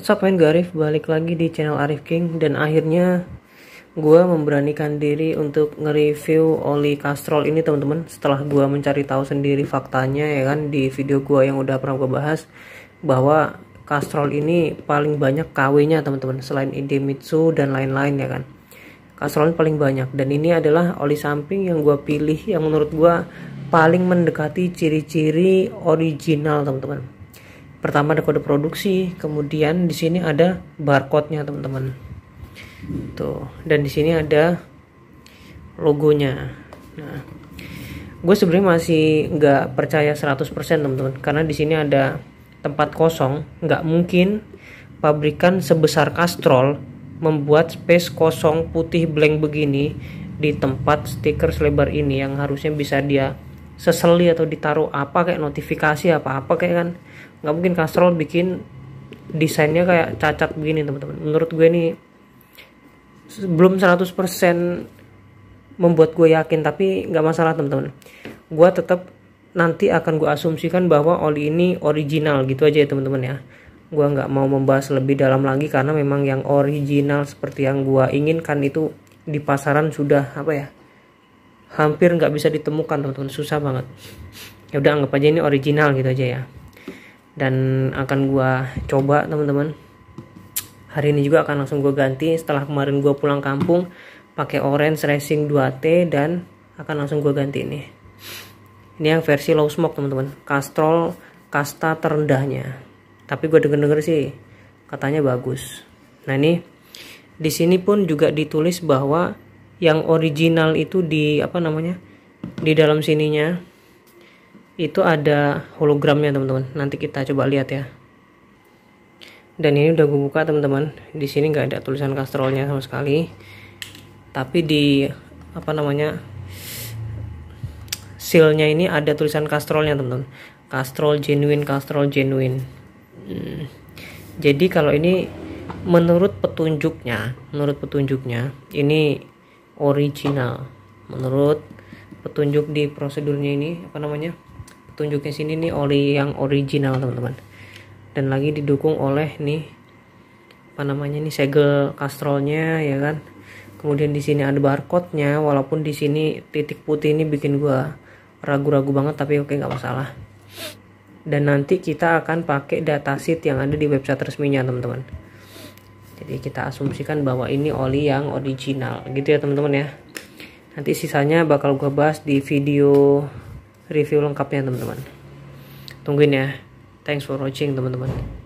What's up men gue balik lagi di channel Arif King dan akhirnya gue memberanikan diri untuk nge-review oli Castrol ini teman-teman setelah gue mencari tahu sendiri faktanya ya kan di video gue yang udah pernah gue bahas bahwa Castrol ini paling banyak KW-nya teman-teman selain Idemitsu dan lain-lain ya kan kastrol paling banyak dan ini adalah oli samping yang gue pilih yang menurut gue paling mendekati ciri-ciri original teman-teman pertama ada kode produksi kemudian di sini ada barcode nya teman-teman tuh dan di sini ada logonya nah gue sebenarnya masih nggak percaya 100% teman-teman karena di sini ada tempat kosong nggak mungkin pabrikan sebesar kastrol membuat space kosong putih blank begini di tempat stiker selebar ini yang harusnya bisa dia seseli atau ditaruh apa kayak notifikasi apa apa kayak kan nggak mungkin kastrol bikin desainnya kayak cacat begini teman-teman menurut gue ini belum 100% membuat gue yakin tapi nggak masalah teman-teman gue tetap nanti akan gue asumsikan bahwa oli ini original gitu aja ya teman-teman ya gue nggak mau membahas lebih dalam lagi karena memang yang original seperti yang gue inginkan itu di pasaran sudah apa ya hampir nggak bisa ditemukan teman-teman susah banget ya udah anggap aja ini original gitu aja ya dan akan gua coba teman-teman hari ini juga akan langsung gua ganti setelah kemarin gua pulang kampung pakai orange racing 2T dan akan langsung gua ganti ini ini yang versi low smoke teman-teman castrol kasta terendahnya tapi gua denger-denger sih katanya bagus nah ini di sini pun juga ditulis bahwa yang original itu di apa namanya di dalam sininya itu ada hologramnya teman-teman nanti kita coba lihat ya dan ini udah gue buka teman-teman di sini nggak ada tulisan kastrolnya sama sekali tapi di apa namanya sealnya ini ada tulisan kastrolnya teman-teman kastrol genuine kastrol genuine hmm. jadi kalau ini menurut petunjuknya menurut petunjuknya ini original menurut petunjuk di prosedurnya ini apa namanya petunjuknya sini nih oli yang original teman-teman dan lagi didukung oleh nih apa namanya nih segel kastrolnya ya kan kemudian di sini ada barcode nya walaupun di sini titik putih ini bikin gua ragu-ragu banget tapi oke nggak masalah dan nanti kita akan pakai datasheet yang ada di website resminya teman-teman jadi iya, kita asumsikan bahwa ini oli yang original gitu ya teman-teman ya nanti sisanya bakal gue bahas di video review lengkapnya teman-teman tungguin ya thanks for watching teman-teman